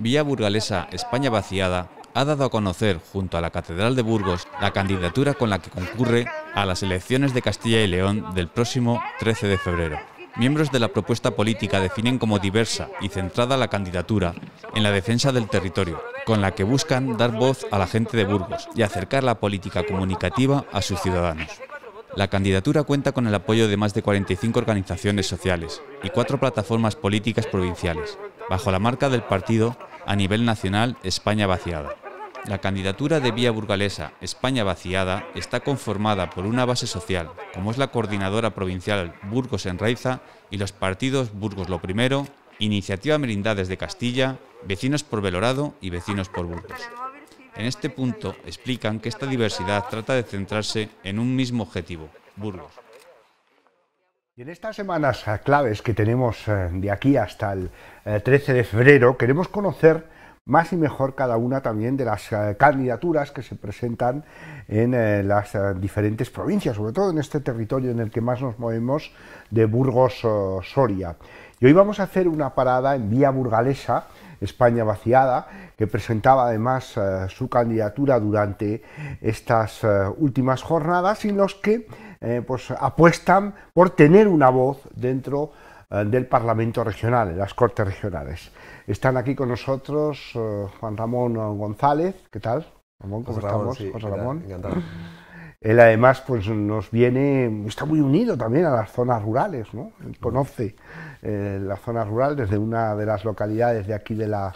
Vía Burgalesa España Vaciada ha dado a conocer, junto a la Catedral de Burgos, la candidatura con la que concurre a las elecciones de Castilla y León del próximo 13 de febrero. Miembros de la propuesta política definen como diversa y centrada la candidatura en la defensa del territorio, con la que buscan dar voz a la gente de Burgos y acercar la política comunicativa a sus ciudadanos. La candidatura cuenta con el apoyo de más de 45 organizaciones sociales y cuatro plataformas políticas provinciales, bajo la marca del partido a nivel nacional España vaciada. La candidatura de vía burgalesa España vaciada está conformada por una base social, como es la coordinadora provincial Burgos en Raiza y los partidos Burgos Lo Primero, Iniciativa Merindades de Castilla, Vecinos por Belorado y Vecinos por Burgos. En este punto explican que esta diversidad trata de centrarse en un mismo objetivo, Burgos en estas semanas eh, claves que tenemos eh, de aquí hasta el 13 eh, de febrero, queremos conocer más y mejor cada una también de las candidaturas que se presentan en las diferentes provincias, sobre todo en este territorio en el que más nos movemos de Burgos-Soria. Y hoy vamos a hacer una parada en Vía Burgalesa, España vaciada, que presentaba además eh, su candidatura durante estas eh, últimas jornadas y los que eh, pues, apuestan por tener una voz dentro del Parlamento Regional, en las Cortes Regionales. Están aquí con nosotros Juan Ramón González, ¿qué tal? Ramón, ¿cómo estamos? Ramón. Él además pues, nos viene, está muy unido también a las zonas rurales, ¿no? conoce eh, la zona rural desde una de las localidades de aquí de la,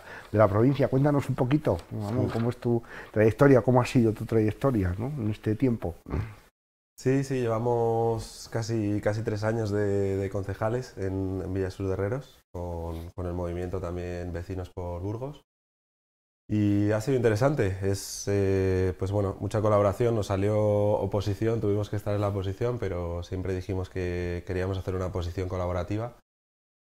provincia. Cuéntanos un poquito cómo es tu trayectoria, cómo ha sido tu trayectoria en este tiempo. Sí, sí, llevamos casi, tres años de, concejales en, en Villasur de Herreros, con el movimiento también Vecinos por Burgos. Y ha sido interesante, es eh, pues bueno, mucha colaboración, nos salió oposición, tuvimos que estar en la oposición, pero siempre dijimos que queríamos hacer una oposición colaborativa.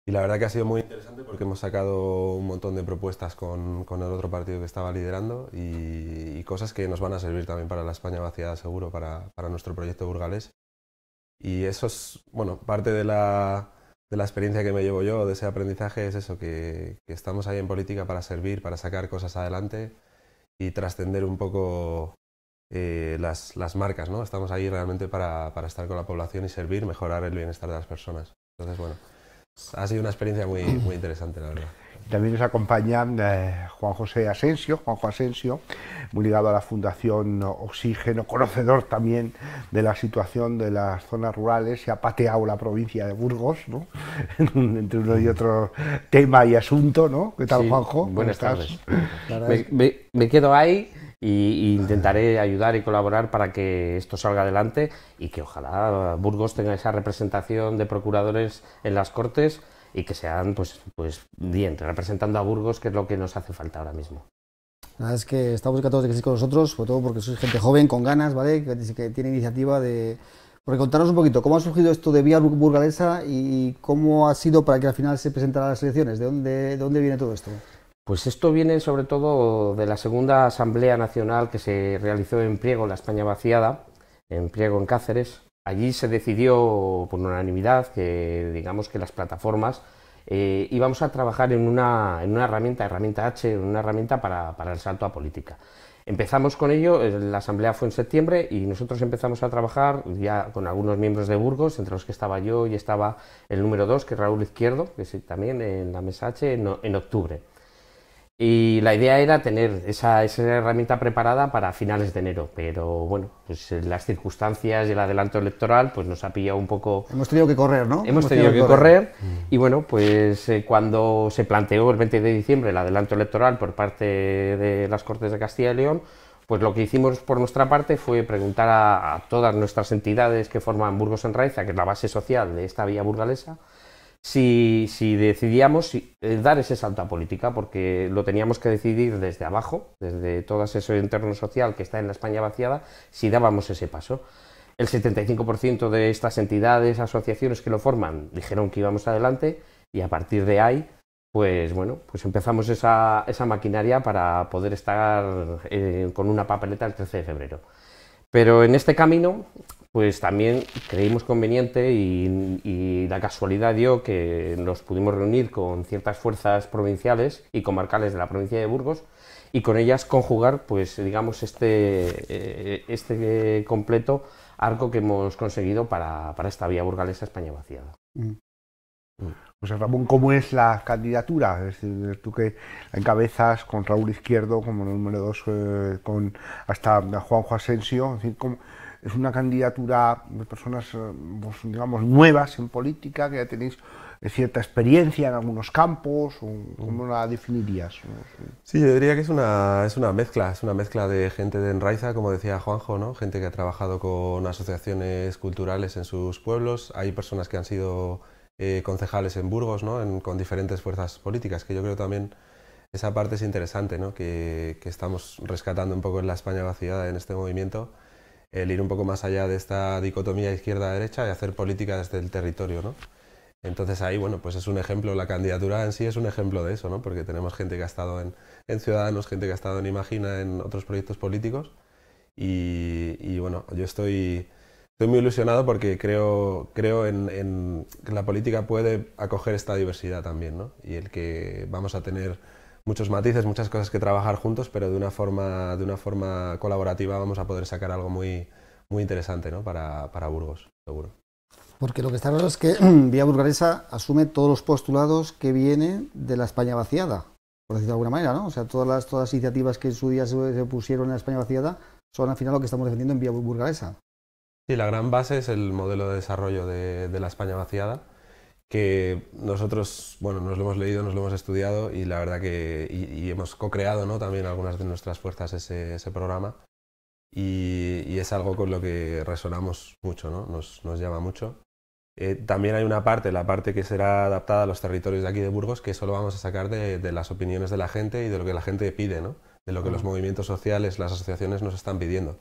Y la verdad que ha sido muy interesante porque hemos sacado un montón de propuestas con, el otro partido que estaba liderando y, cosas que nos van a servir también para la España vaciada seguro, para, para nuestro proyecto burgalés. Y eso es, bueno, parte de la, de la experiencia que me llevo yo, de ese aprendizaje, es eso, que, que estamos ahí en política para servir, para sacar cosas adelante y trascender un poco eh, las, marcas, ¿no? Estamos ahí realmente para, para, estar con la población y servir, mejorar el bienestar de las personas. Entonces, bueno, ha sido una experiencia muy, muy interesante, la verdad. También nos acompaña eh, Juan José Asensio, Juanjo Asensio, muy ligado a la Fundación Oxígeno, conocedor también de la situación de las zonas rurales, se ha pateado la provincia de Burgos, ¿no? entre uno y mm. otro tema y asunto, ¿no? ¿Qué tal, Juanjo? Buenas tardes. Me, quedo ahí e intentaré ayudar y colaborar para que esto salga adelante y que ojalá Burgos tenga esa representación de procuradores en las Cortes y que sean, pues, pues bien, representando a Burgos, que es lo que nos hace falta ahora mismo. La verdad es que estamos encantados de que estéis con nosotros, sobre todo porque sois gente joven, con ganas, ¿vale? Que, tiene iniciativa de... Porque contarnos un poquito, ¿cómo ha surgido esto de Vía Burgalesa y cómo ha sido para que al final se presentara a las elecciones? ¿De dónde, dónde viene todo esto? Pues esto viene sobre todo de la segunda Asamblea Nacional que se realizó en Priego, la España vaciada, en Priego, en Cáceres, Allí se decidió por unanimidad que, digamos, que las plataformas eh, íbamos a trabajar en una, herramienta, herramienta H, una herramienta para, el salto a política. Empezamos con ello, eh, la asamblea fue en septiembre y nosotros empezamos a trabajar ya con algunos miembros de Burgos, entre los que estaba yo y estaba el número 2, que es Raúl Izquierdo, que también en la mesa H, en octubre. Y la idea era tener esa, herramienta preparada para finales de enero, pero bueno, pues eh, las circunstancias y el adelanto electoral pues nos ha pillado un poco... Hemos tenido que correr, ¿no? Hemos, tenido, que correr. y bueno, pues eh, cuando se planteó el 20 de diciembre el adelanto electoral por parte de las Cortes de Castilla y León, pues lo que hicimos por nuestra parte fue preguntar a, a todas nuestras entidades que forman Burgos en Raiza, que es la base social de esta vía burgalesa, si, decidíamos eh, dar ese salto a política, porque lo teníamos que decidir desde abajo, desde todo ese entorno social que está en la España vaciada, si dábamos ese paso. El 75% de estas entidades, asociaciones que lo forman, dijeron que íbamos adelante y a partir de ahí, pues bueno, pues empezamos esa, maquinaria para poder estar eh, con una papeleta el 13 de febrero. Pero en este camino pues también creímos conveniente y, la casualidad dio que nos pudimos reunir con ciertas fuerzas provinciales y comarcales de la provincia de Burgos y con ellas conjugar, pues digamos, este, eh, este completo arco que hemos conseguido para, para esta vía burgalesa España vaciada. Mm. Mm. O Ramón, ¿cómo es la candidatura? Es decir, tú que encabezas con Raúl Izquierdo como número dos, eh, con hasta Juanjo Asensio, es una candidatura de personas, eh, pues, digamos, nuevas en política, que ya tenéis eh, cierta experiencia en algunos campos, ¿cómo la definirías? Sí, yo diría que es una, mezcla, es una mezcla de gente de Enraiza, como decía Juanjo, ¿no? gente que ha trabajado con asociaciones culturales en sus pueblos, hay personas que han sido eh, concejales en Burgos, ¿no? con diferentes fuerzas políticas, que yo creo también esa parte es interesante, ¿no? que, que estamos rescatando un poco en la España vaciada en este movimiento el ir un poco más allá de esta dicotomía izquierda-derecha y hacer política desde el territorio, ¿no? Entonces ahí, bueno, pues es un ejemplo, la candidatura en sí es un ejemplo de eso, ¿no? Porque tenemos gente que ha estado en, Ciudadanos, gente que ha estado en Imagina, en otros proyectos políticos. Y, bueno, yo estoy, estoy muy ilusionado porque creo, creo en, que la política puede acoger esta diversidad también, Y el que vamos a tener muchos matices, muchas cosas que trabajar juntos, pero de una forma, de una forma colaborativa vamos a poder sacar algo muy, muy interesante ¿no? para, Burgos, seguro. Porque lo que está claro es que Vía Burgalesa asume todos los postulados que vienen de la España vaciada, por decirlo de alguna manera, ¿no? O sea, todas las, todas iniciativas que en su día se, pusieron en la España vaciada son al final lo que estamos defendiendo en Vía Burgalesa. Sí, la gran base es el modelo de desarrollo de, de la España vaciada que nosotros, bueno, nos lo hemos leído, nos lo hemos estudiado y la verdad que y, hemos co-creado ¿no? también algunas de nuestras fuerzas ese, programa y, es algo con lo que resonamos mucho, ¿no? nos, llama mucho. Eh, también hay una parte, la parte que será adaptada a los territorios de aquí de Burgos, que solo vamos a sacar de, las opiniones de la gente y de lo que la gente pide, de lo que los movimientos sociales, las asociaciones nos están pidiendo.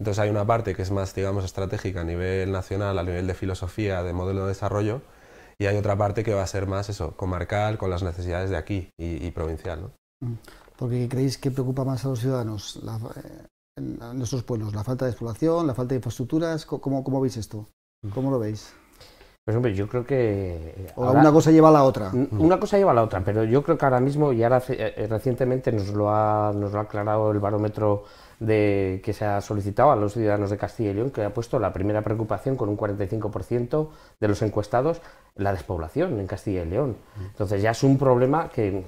Entonces hay una parte que es más, digamos, estratégica a nivel nacional, a nivel de filosofía, de modelo de desarrollo, y hay otra parte que va a ser más eso, comarcal, con las necesidades de aquí y, provincial. ¿no? Mm. Porque creéis que preocupa más a los ciudadanos eh, en nuestros pueblos, la falta de exploración, la falta de infraestructuras, ¿cómo, cómo veis esto? Mm. ¿Cómo lo veis? Pues hombre, yo creo que... Eh, una cosa lleva a la otra. Una cosa lleva a la otra, pero yo creo que ahora mismo, y ahora eh, recientemente nos lo ha, aclarado el barómetro de, que se ha solicitado a los ciudadanos de Castilla y León, que ha puesto la primera preocupación con un 45% de los encuestados, la despoblación en Castilla y León. Mm. Entonces ya es un problema que,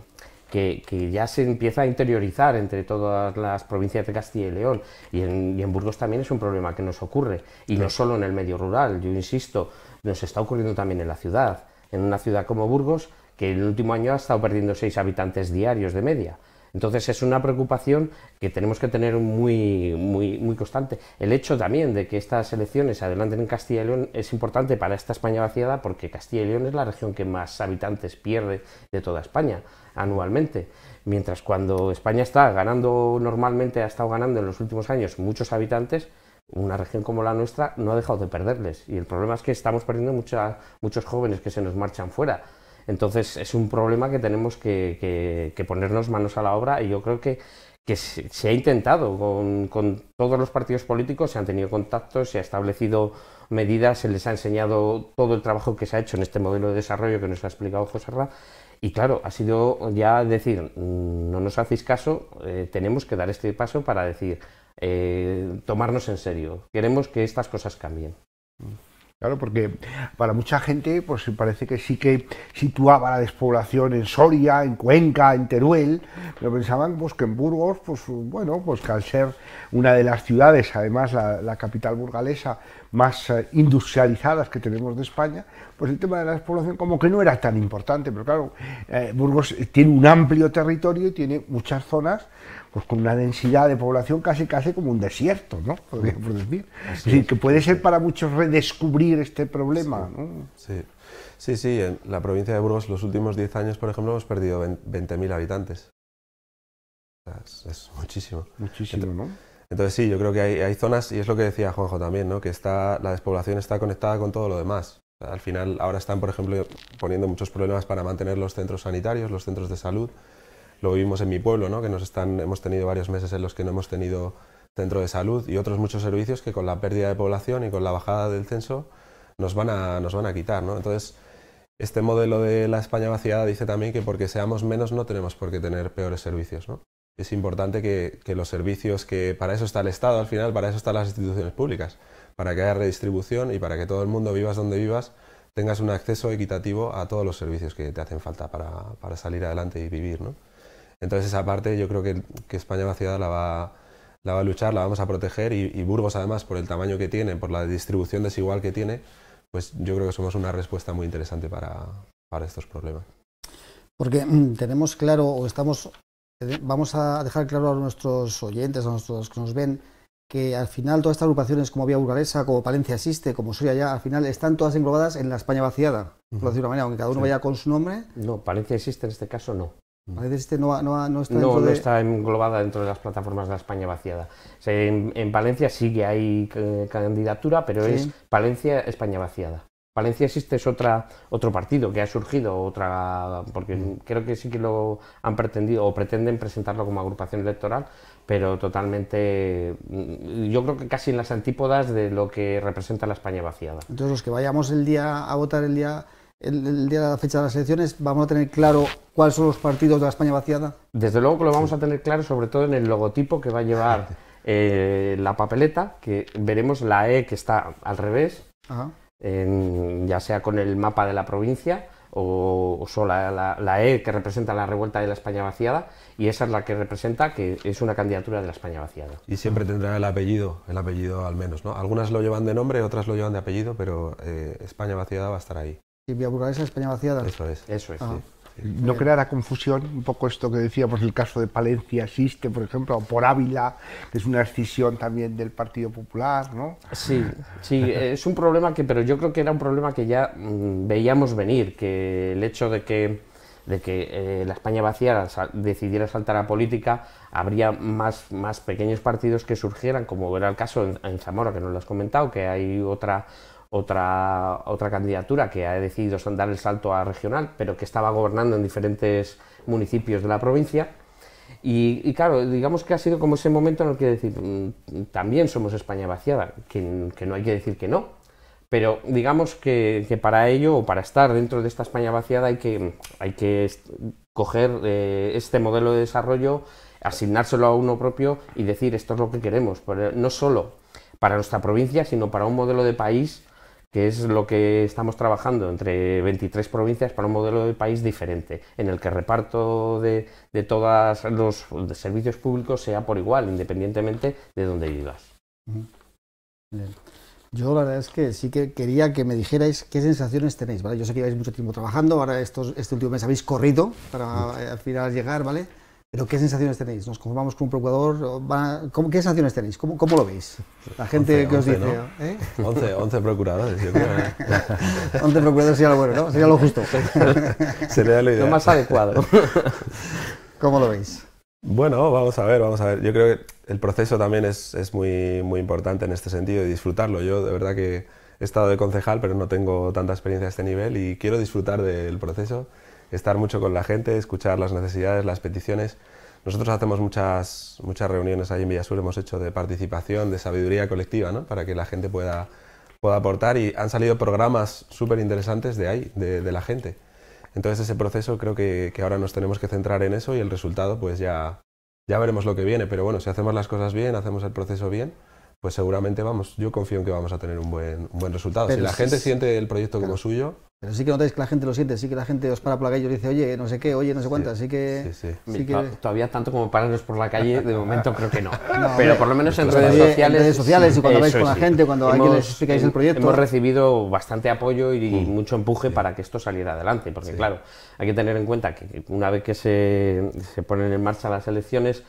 que ya se empieza a interiorizar entre todas las provincias de Castilla y León. y en Burgos también es un problema que nos ocurre, y no solo en el medio rural, yo insisto. Nos está ocurriendo también en la ciudad, en una ciudad como Burgos, que en el último año ha estado perdiendo seis habitantes diarios de media. Entonces es una preocupación que tenemos que tener muy, muy, muy constante. El hecho también de que estas elecciones se adelanten en Castilla y León es importante para esta España vaciada porque Castilla y León es la región que más habitantes pierde de toda España anualmente. Mientras cuando España está ganando normalmente, ha estado ganando en los últimos años muchos habitantes, una región como la nuestra no ha dejado de perderles. Y el problema es que estamos perdiendo muchos jóvenes que se nos marchan fuera. Entonces es un problema que tenemos que, ponernos manos a la obra y yo creo que, se, ha intentado con, todos los partidos políticos, se han tenido contactos, se ha establecido medidas, se les ha enseñado todo el trabajo que se ha hecho en este modelo de desarrollo que nos ha explicado José Rá. Y claro, ha sido ya decir, mm, no nos hacéis caso, eh, tenemos que dar este paso para decir, eh, tomarnos en serio. Queremos que estas cosas cambien. Claro, porque para mucha gente pues parece que sí que situaba la despoblación en Soria, en Cuenca, en Teruel, pero pensaban pues, que en Burgos, pues bueno, pues que al ser una de las ciudades, además la capital burgalesa, más eh, industrializadas que tenemos de España, pues el tema de la despoblación como que no era tan importante, pero claro, eh, Burgos tiene un amplio territorio y tiene muchas zonas pues con una densidad de población casi casi como un desierto, ¿no? Podríamos decir. Así que puede ser para muchos redescubrir este problema, ¿no? Sí. Sí, sí, en la provincia de Burgos los últimos 10 años, por ejemplo, hemos perdido 20.000 habitantes. Es, muchísimo. Muchísimo, ¿no? Entonces sí, yo creo que hay, zonas, y es lo que decía Juanjo también, ¿no? que está, la despoblación está conectada con todo lo demás. al final ahora están, por ejemplo, poniendo muchos problemas para mantener los centros sanitarios, los centros de salud. Lo vimos en mi pueblo, ¿no? que nos están, hemos tenido varios meses en los que no hemos tenido centro de salud y otros muchos servicios que con la pérdida de población y con la bajada del censo nos van a, nos van a quitar. Entonces, este modelo de la España vaciada dice también que porque seamos menos no tenemos por qué tener peores servicios. ¿no? es importante que, los servicios, que para eso está el Estado al final, para eso están las instituciones públicas, para que haya redistribución y para que todo el mundo, vivas donde vivas, tengas un acceso equitativo a todos los servicios que te hacen falta para, salir adelante y vivir. ¿no? Entonces esa parte yo creo que, España va la va, la va a luchar, la vamos a proteger y, Burgos además por el tamaño que tiene, por la distribución desigual que tiene, pues yo creo que somos una respuesta muy interesante para, para estos problemas. Porque mm, tenemos claro o estamos vamos a dejar claro a nuestros oyentes, a nuestros que nos ven, que al final todas estas agrupaciones como Vía Burgalesa, como Palencia Existe, como Soria Ya, al final están todas englobadas en la España vaciada, por decirlo de una manera, aunque cada uno vaya con su nombre. No, Palencia Existe en este caso no. Existe no, no, está, englobada dentro de las plataformas de la España vaciada. en, Palencia sí que hay eh, candidatura, pero es Palencia España vaciada. Valencia existe es otra, otro partido que ha surgido, otra porque mm. creo que sí que lo han pretendido o pretenden presentarlo como agrupación electoral, pero totalmente, mm, yo creo que casi en las antípodas de lo que representa la España vaciada. Entonces los que vayamos el día a votar el día el, día de la fecha de las elecciones, vamos a tener claro cuáles son los partidos de la España vaciada? Desde luego que lo vamos a tener claro, sobre todo en el logotipo que va a llevar eh, la papeleta, que veremos la E que está al revés ya sea con el mapa de la provincia o, sola la, E que representa la revuelta de la España vaciada y esa es la que representa que es una candidatura de la España vaciada. Y siempre tendrá el apellido, el apellido al menos, ¿no? Algunas lo llevan de nombre, otras lo llevan de apellido, pero eh, España vaciada va a estar ahí. Y Vía Burgalesa, España vaciada. Eso es. Eso es. Ah no creará confusión, un poco esto que decíamos, el caso de Palencia existe, por ejemplo, o por Ávila, que es una escisión también del Partido Popular, ¿no? Sí, sí, es un problema que, pero yo creo que era un problema que ya mm, veíamos venir, que el hecho de que, de que eh, la España vacía decidiera saltar a política, habría más, más pequeños partidos que surgieran, como era el caso en, en Zamora, que nos lo has comentado, que hay otra otra, otra candidatura que ha decidido dar el salto a regional, pero que estaba gobernando en diferentes municipios de la provincia. Y, claro, digamos que ha sido como ese momento en el que decir, mm, también somos España vaciada, que, no hay que decir que no, pero digamos que, para ello o para estar dentro de esta España vaciada hay que, hay que coger eh, este modelo de desarrollo, asignárselo a uno propio y decir esto es lo que queremos, no solo para nuestra provincia, sino para un modelo de país que es lo que estamos trabajando entre 23 provincias para un modelo de país diferente, en el que el reparto de, de todos los servicios públicos sea por igual, independientemente de donde vivas. Yo la verdad es que sí que quería que me dijerais qué sensaciones tenéis, ¿vale? Yo sé que lleváis mucho tiempo trabajando, ahora estos, este último mes habéis corrido para eh, al final llegar, ¿vale? ¿Pero qué sensaciones tenéis? ¿Nos conformamos con un procurador? ¿Qué sensaciones tenéis? ¿Cómo, lo veis? La gente que os dice... 11, 11 ¿eh? procuradores, yo creo. 11 procuradores sería lo bueno, ¿no? Sería lo justo. sería lo, lo más adecuado. ¿Cómo lo veis? Bueno, vamos a ver, vamos a ver. Yo creo que el proceso también es, es muy, muy importante en este sentido y disfrutarlo. Yo de verdad que he estado de concejal, pero no tengo tanta experiencia a este nivel y quiero disfrutar del proceso estar mucho con la gente, escuchar las necesidades, las peticiones. Nosotros hacemos muchas, muchas reuniones ahí en Villasur, hemos hecho de participación, de sabiduría colectiva, ¿no? para que la gente pueda, pueda aportar y han salido programas súper interesantes de ahí, de, la gente. Entonces ese proceso creo que, que, ahora nos tenemos que centrar en eso y el resultado pues ya, ya veremos lo que viene, pero bueno, si hacemos las cosas bien, hacemos el proceso bien, pues seguramente vamos, yo confío en que vamos a tener un buen, buen resultado. si la gente siente el proyecto como suyo. Pero sí que notáis que la gente lo siente, sí que la gente os para por la calle y os dice, oye, no sé qué, oye, no sé cuánto, así que, sí, Todavía tanto como pararnos por la calle, de momento creo que no. pero por lo menos en redes sociales. En redes sociales y cuando vais con la gente, cuando alguien les explicáis el proyecto. Hemos recibido bastante apoyo y, mm. mucho empuje para que esto saliera adelante, porque claro, hay que tener en cuenta que una vez que se, se ponen en marcha las elecciones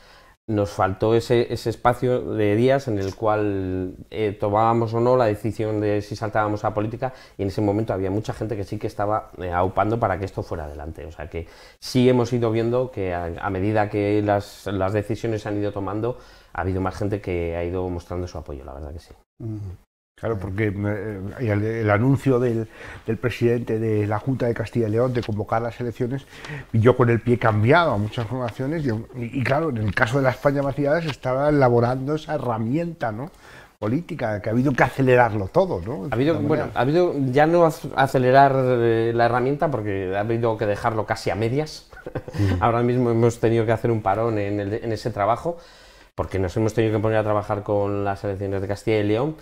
nos faltó ese, ese, espacio de días en el cual eh, tomábamos o no la decisión de si saltábamos a política y en ese momento había mucha gente que sí que estaba eh, aupando para que esto fuera adelante. O sea que sí hemos ido viendo que a, medida que las, decisiones se han ido tomando, ha habido más gente que ha ido mostrando su apoyo, la verdad que sí. Claro, porque eh, eh, el, anuncio del, presidente de la Junta de Castilla y León de convocar las elecciones, yo con el pie cambiado a muchas formaciones, y, claro, en el caso de la España vaciada se estaba elaborando esa herramienta política, que ha habido que acelerarlo todo. ¿no? Ha habido, bueno, ha habido ya no acelerar eh, la herramienta porque ha habido que dejarlo casi a medias. Mm. Ahora mismo hemos tenido que hacer un parón en, en ese trabajo porque nos hemos tenido que poner a trabajar con las elecciones de Castilla y León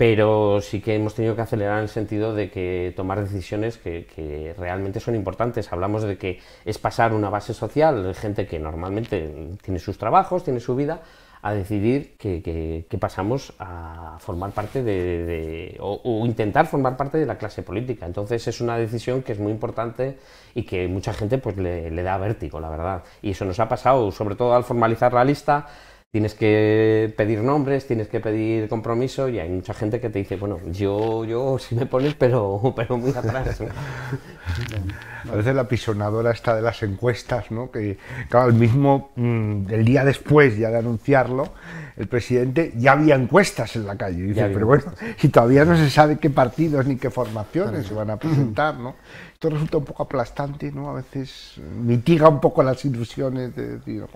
pero sí que hemos tenido que acelerar en el sentido de que tomar decisiones que, realmente son importantes. Hablamos de que es pasar una base social, de gente que normalmente tiene sus trabajos, tiene su vida, a decidir que, pasamos a formar parte de, o, intentar formar parte de la clase política. Entonces es una decisión que es muy importante y que mucha gente pues le, le da vértigo, la verdad. Y eso nos ha pasado, sobre todo al formalizar la lista, tienes que pedir nombres, tienes que pedir compromiso y hay mucha gente que te dice, bueno, yo, yo sí me pones, pero, pero muy atrás. A veces la pisonadora está de las encuestas, ¿no? Que claro, el mismo, mm, el día después ya de anunciarlo, el presidente ya había encuestas en la calle. Y dice, pero bueno, si todavía no se sabe qué partidos ni qué formaciones se van a presentar, ¿no? esto resulta un poco aplastante, ¿no? A veces eh, mitiga un poco las ilusiones de decir,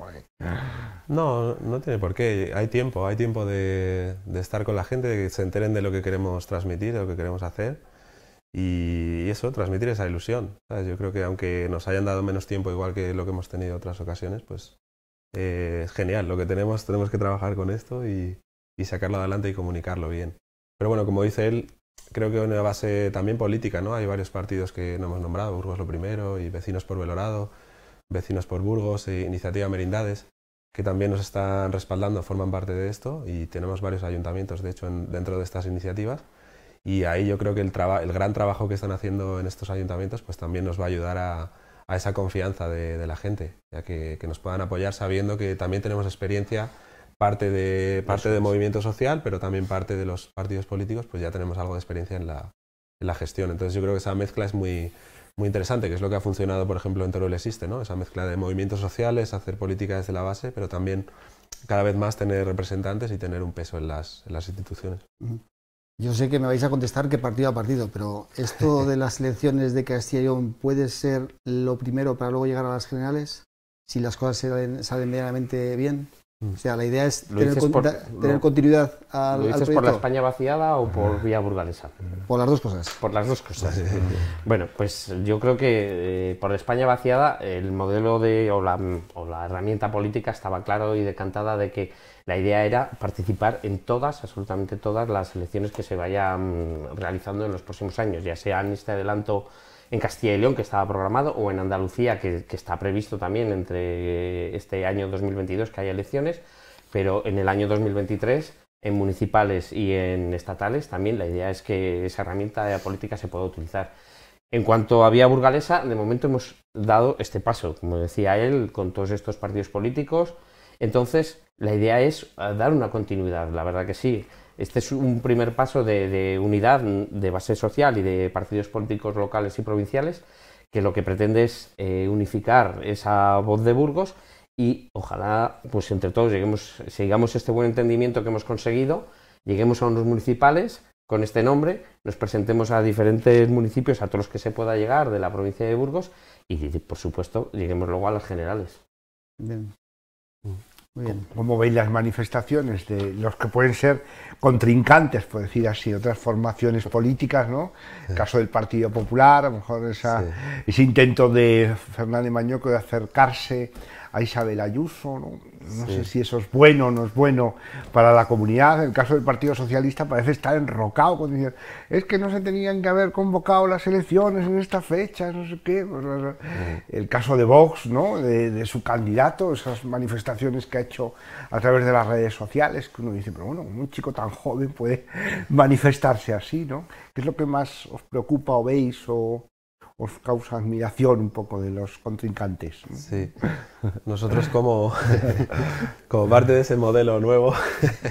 No, no tiene por qué. Hay tiempo, hay tiempo de, estar con la gente, de que se enteren de lo que queremos transmitir, de lo que queremos hacer. Y, eso, transmitir esa ilusión. Yo creo que aunque nos hayan dado menos tiempo, igual que lo que hemos tenido otras ocasiones, pues eh, es genial. Lo que tenemos, tenemos que trabajar con esto y sacarlo adelante y comunicarlo bien. Pero bueno, como dice él, creo que una base también política, ¿no? Hay varios partidos que no hemos nombrado, Burgos lo primero, y Vecinos por Belorado, Vecinos por Burgos, e Iniciativa Merindades, que también nos están respaldando, forman parte de esto, y tenemos varios ayuntamientos, de hecho, dentro de estas iniciativas. Y ahí yo creo que el, el, gran trabajo que están haciendo en estos ayuntamientos pues también nos va a ayudar a, a esa confianza de, de, la gente, ya que, que nos puedan apoyar sabiendo que también tenemos experiencia parte de parte de movimiento social, pero también parte de los partidos políticos, pues ya tenemos algo de experiencia en la, gestión. Entonces yo creo que esa mezcla es muy, muy interesante, que es lo que ha funcionado, por ejemplo, en Teruel Existe, ¿no? Esa mezcla de movimientos sociales, hacer política desde la base, pero también cada vez más tener representantes y tener un peso en las, instituciones. Yo sé que me vais a contestar que partido a partido, pero ¿esto de las elecciones de Castilla y León puede ser lo primero para luego llegar a las generales? Si las cosas salen, salen medianamente bien. Mm. O sea, la idea es tener, continuidad al, ¿Lo dices por la España vaciada o por vía burgalesa? Por las dos cosas. Por las dos cosas. bueno, pues yo creo que eh, por la España vaciada el modelo de, o la, o la herramienta política estaba claro y decantada de que la idea era participar en todas, absolutamente todas, las elecciones que se vayan mm, realizando en los próximos años, ya sea en este adelanto en Castilla y León, que estaba programado, o en Andalucía, que, está previsto también entre este año 2022 que haya elecciones, pero en el año 2023 en municipales y en estatales también la idea es que esa herramienta de política se pueda utilizar. En cuanto a vía burgalesa, de momento hemos dado este paso, como decía él, con todos estos partidos políticos. Entonces, la idea es eh, dar una continuidad, la verdad que sí. Este es un primer paso de, unidad de base social y de partidos políticos locales y provinciales que lo que pretende es eh, unificar esa voz de Burgos y ojalá pues entre todos lleguemos, sigamos este buen entendimiento que hemos conseguido, lleguemos a unos municipales con este nombre, nos presentemos a diferentes municipios, a todos los que se pueda llegar de la provincia de Burgos y por supuesto lleguemos luego a las generales. Bien. ¿Cómo veis las manifestaciones de los que pueden ser contrincantes, por decir así, otras formaciones políticas, ¿no? El caso del Partido Popular, a lo mejor ese intento de Fernández Mañoco de acercarse a Isabel Ayuso, ¿no? No sé si eso es bueno o no es bueno para la comunidad. El caso del Partido Socialista parece estar enrocado. Con decir, es que no se tenían que haber convocado las elecciones en esta fecha. no sé qué. Mm. El caso de Vox, ¿no? de, su candidato, esas manifestaciones que ha hecho a través de las redes sociales, que uno dice, pero bueno, un chico tan joven puede manifestarse así, ¿no? ¿Qué es lo que más os preocupa o veis o, os causa admiración un poco de los contrincantes. Sí, nosotros como, como parte de ese modelo nuevo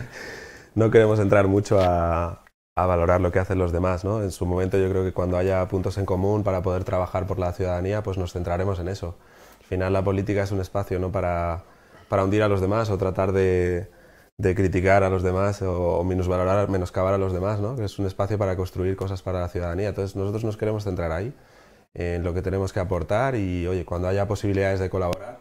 no queremos entrar mucho a, a valorar lo que hacen los demás. ¿no? En su momento yo creo que cuando haya puntos en común para poder trabajar por la ciudadanía, pues nos centraremos en eso. Al final la política es un espacio ¿no? para, para hundir a los demás o tratar de, de criticar a los demás o, o, menoscabar a los demás, ¿no? es un espacio para construir cosas para la ciudadanía. Entonces nosotros nos queremos centrar ahí en lo que tenemos que aportar y, oye, cuando haya posibilidades de colaborar,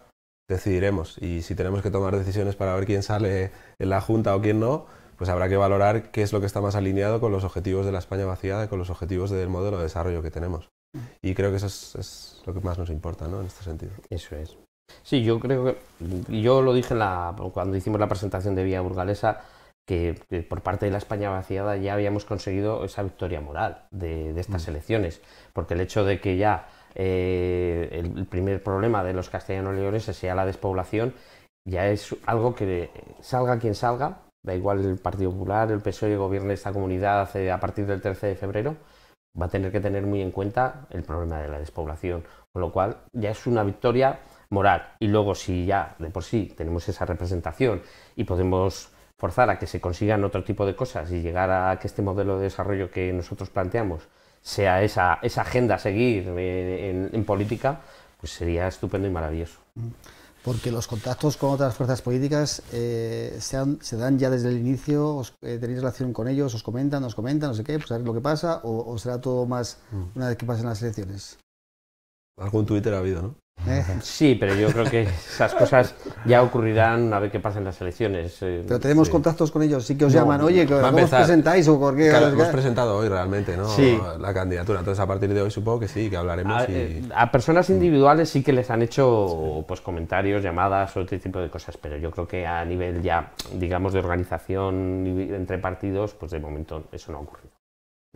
decidiremos. Y si tenemos que tomar decisiones para ver quién sale en la Junta o quién no, pues habrá que valorar qué es lo que está más alineado con los objetivos de la España vaciada, con los objetivos del modelo de desarrollo que tenemos. Y creo que eso es, lo que más nos importa, ¿no? En este sentido. Eso es. Sí, yo creo que, yo lo dije cuando hicimos la presentación de Vía Burgalesa, que, por parte de la España vaciada ya habíamos conseguido esa victoria moral de, estas mm. elecciones, porque el hecho de que ya eh, el, primer problema de los castellanos leoneses sea la despoblación, ya es algo que eh, salga quien salga, da igual el Partido Popular, el PSOE gobierne esta comunidad eh, a partir del 13 de febrero, va a tener que tener muy en cuenta el problema de la despoblación, con lo cual ya es una victoria moral. Y luego si ya de por sí tenemos esa representación y podemos forzar a que se consigan otro tipo de cosas y llegar a que este modelo de desarrollo que nosotros planteamos sea esa, agenda a seguir en, política, pues sería estupendo y maravilloso. Porque los contactos con otras fuerzas políticas eh, se, dan ya desde el inicio, eh, tenéis relación con ellos, os comentan, os comentan, no sé qué, pues a ver lo que pasa, o, o será todo más mm. una vez que pasen las elecciones. Algún Twitter ha habido, ¿no? Sí, pero yo creo que esas cosas ya ocurrirán a ver qué pasen las elecciones. Eh, pero tenemos contactos con ellos, sí que os llaman, oye, que os presentáis o por qué? Claro, presentado hoy realmente, ¿no? La candidatura, entonces a partir de hoy supongo que sí, que hablaremos. A, ah, y... Eh, a personas mm. individuales sí que les han hecho pues comentarios, llamadas, otro este tipo de cosas, pero yo creo que a nivel ya, digamos, de organización entre partidos, pues de momento eso no ha ocurrido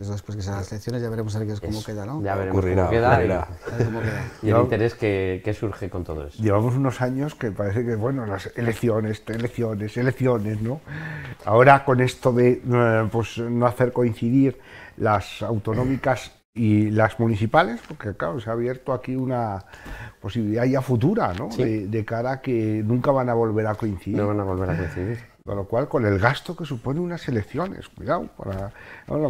después que sean las elecciones ya veremos a ver cómo queda, ¿no? Ya veremos cómo queda. Y, el interés que, surge con todo eso. Llevamos unos años que parece que, bueno, las elecciones, elecciones, elecciones, ¿no? Ahora con esto de eh, pues, no hacer coincidir las autonómicas y las municipales, porque claro, se ha abierto aquí una posibilidad ya futura, ¿no? De, cara que nunca van a volver a coincidir. No van a volver a coincidir. Con lo cual, con el gasto que supone unas elecciones, cuidado. Para,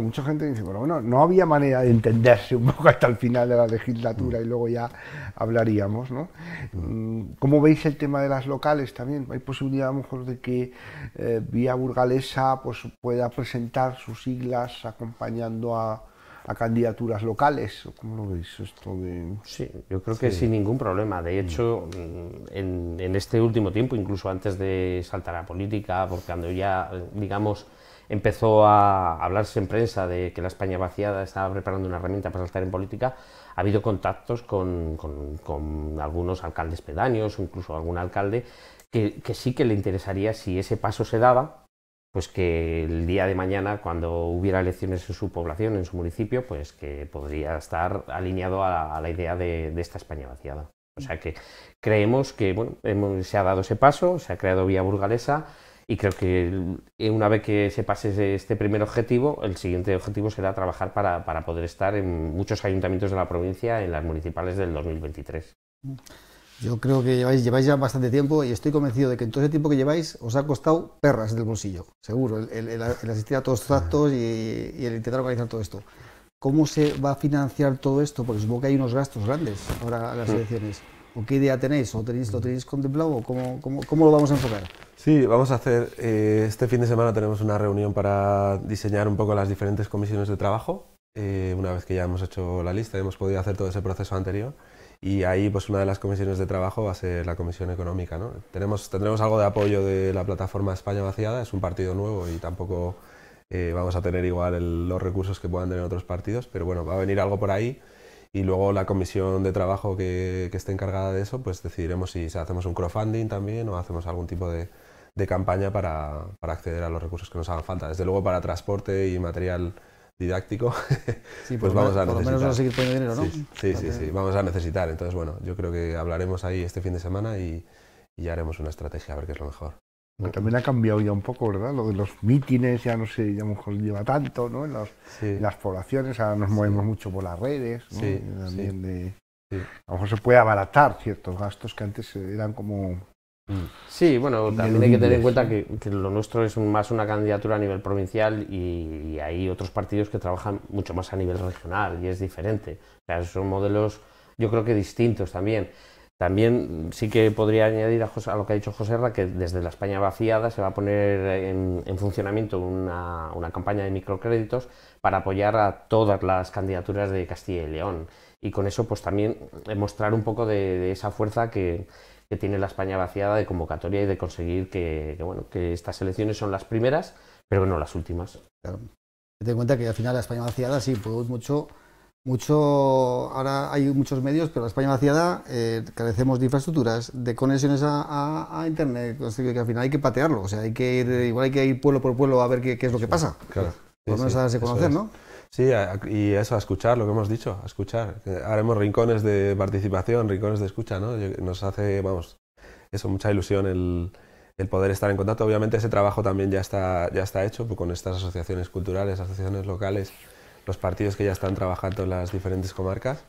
mucha gente dice, bueno, no había manera de entenderse un poco hasta el final de la legislatura y luego ya hablaríamos, ¿no? Mm, ¿Cómo veis el tema de las locales también? ¿Hay posibilidad a lo mejor de que eh, Vía Burgalesa pues, pueda presentar sus siglas acompañando a, a candidaturas locales? ¿Cómo lo veis esto de...? Sí, yo creo que sin ningún problema. De mm. hecho, mm, en, este último tiempo, incluso antes de saltar a política, porque cuando ya, eh, digamos, empezó a hablarse en prensa de que la España vaciada estaba preparando una herramienta para saltar en política, ha habido contactos con, algunos alcaldes pedaños, incluso algún alcalde que sí que le interesaría si ese paso se daba pues que el día de mañana, cuando hubiera elecciones en su población, en su municipio, pues que podría estar alineado a, la idea de, esta España vaciada. O sea que creemos que bueno, se ha dado ese paso, se ha creado vía burgalesa y creo que una vez que se pase este primer objetivo, el siguiente objetivo será trabajar para, para poder estar en muchos ayuntamientos de la provincia en las municipales del 2023. Yo creo que lleváis, lleváis ya bastante tiempo y estoy convencido de que en todo ese tiempo que lleváis os ha costado perras del bolsillo, seguro, el, asistir a todos los actos y, el intentar organizar todo esto. ¿Cómo se va a financiar todo esto? Porque supongo que hay unos gastos grandes ahora a las mm. elecciones. ¿O qué idea tenéis? ¿O tenéis, lo tenéis contemplado? cómo, cómo, cómo lo vamos a enfocar? Sí, vamos a hacer, eh, este fin de semana tenemos una reunión para diseñar un poco las diferentes comisiones de trabajo, eh, una vez que ya hemos hecho la lista y hemos podido hacer todo ese proceso anterior y ahí pues una de las comisiones de trabajo va a ser la comisión económica. ¿no? Tenemos, tendremos algo de apoyo de la plataforma España Vaciada, es un partido nuevo y tampoco eh, vamos a tener igual los recursos que puedan tener otros partidos, pero bueno, va a venir algo por ahí y luego la comisión de trabajo que, esté encargada de eso, pues decidiremos si hacemos un crowdfunding también o hacemos algún tipo de, campaña para, para acceder a los recursos que nos hagan falta. Desde luego para transporte y material didáctico, sí, pues vamos a necesitar. Por lo menos a seguir poniendo dinero, ¿no? Sí, sí, sí, vamos a necesitar. Entonces, bueno, yo creo que hablaremos ahí este fin de semana y, ya haremos una estrategia a ver qué es lo mejor. también ha cambiado ya un poco, ¿verdad? Lo de los mítines ya no sé, ya lo mejor lleva tanto, ¿no? En, las poblaciones, ahora nos movemos mucho por las redes, ¿no? también de, a lo mejor se puede abaratar ciertos gastos que antes eran como Sí, bueno, también hay que tener en cuenta que, lo nuestro es más una candidatura a nivel provincial y, hay otros partidos que trabajan mucho más a nivel regional y es diferente. O sea, son modelos, yo creo que distintos también. También sí que podría añadir a, lo que ha dicho José Ra, que desde la España vaciada se va a poner en, funcionamiento una, campaña de microcréditos para apoyar a todas las candidaturas de Castilla y León. Y con eso, pues también mostrar un poco de esa fuerza que, que tiene la España vaciada de convocatoria y de conseguir que, que bueno, que estas elecciones son las primeras, pero no las últimas. Claro. Ten en cuenta que al final la España vaciada sí, produce mucho, mucho, ahora hay muchos medios, pero la España vaciada eh, carecemos de infraestructuras, de conexiones a, Internet, que al final hay que patearlo, o sea, hay que ir, igual hay que ir pueblo por pueblo a ver qué, es lo que pasa. Claro. por lo menos a darse a conocer, ¿no? Sí, y eso, a escuchar lo que hemos dicho, a escuchar. Haremos rincones de participación, rincones de escucha, ¿no? Nos hace, vamos, eso, mucha ilusión el, poder estar en contacto. Obviamente ese trabajo también ya está, ya está hecho pues, con estas asociaciones culturales, asociaciones locales, los partidos que ya están trabajando en las diferentes comarcas.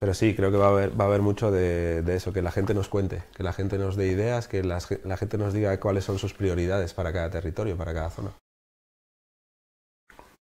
Pero sí, creo que va a haber, va a haber mucho de, eso, que la gente nos cuente, que la gente nos dé ideas, que la gente nos diga cuáles son sus prioridades para cada territorio, para cada zona.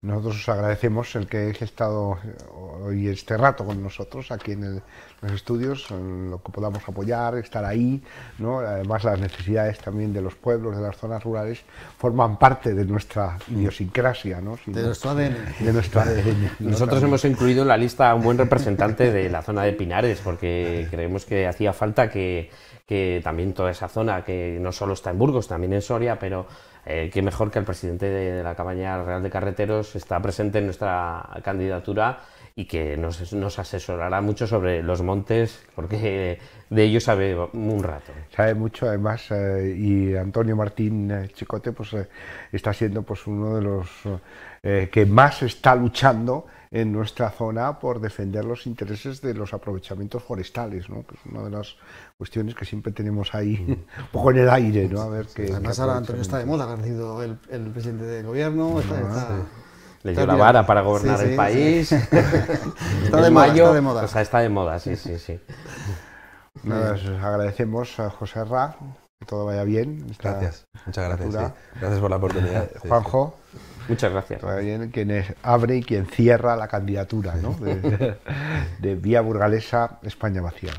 Nosotros os agradecemos el que hayáis estado eh, hoy este rato con nosotros aquí en, los estudios, lo que podamos apoyar, estar ahí, Además las necesidades también de los pueblos, de las zonas rurales, forman parte de nuestra idiosincrasia, ¿no? de, nuestro ADN. de nosotros hemos incluido en la lista a un buen representante de la zona de Pinares, porque creemos que hacía falta que, que también toda esa zona, que no solo está en Burgos, también en Soria, pero eh, qué mejor que el presidente de la cabaña Real de Carreteros está presente en nuestra candidatura y que nos, nos, asesorará mucho sobre los montes, porque de ellos sabe un rato. Sabe mucho, además, eh, y Antonio Martín eh, Chicote pues, está siendo pues, uno de los que más está luchando en nuestra zona por defender los intereses de los aprovechamientos forestales, ¿no? que es una de las cuestiones que siempre tenemos ahí mm. un poco en el aire. ¿no? A ver qué, ahora Antonio está de moda, ha sido el, presidente del gobierno. Ah, está, Le dio la vara para gobernar el país. está, de moda, está de moda. sí, sí, sí. Nada, agradecemos a José Ra, que todo vaya bien. Gracias, muchas gracias. Gracias por la oportunidad. Eh, Juanjo. Muchas gracias. Quien abre y quien cierra la candidatura de, de Vía Burgalesa España Vaciada.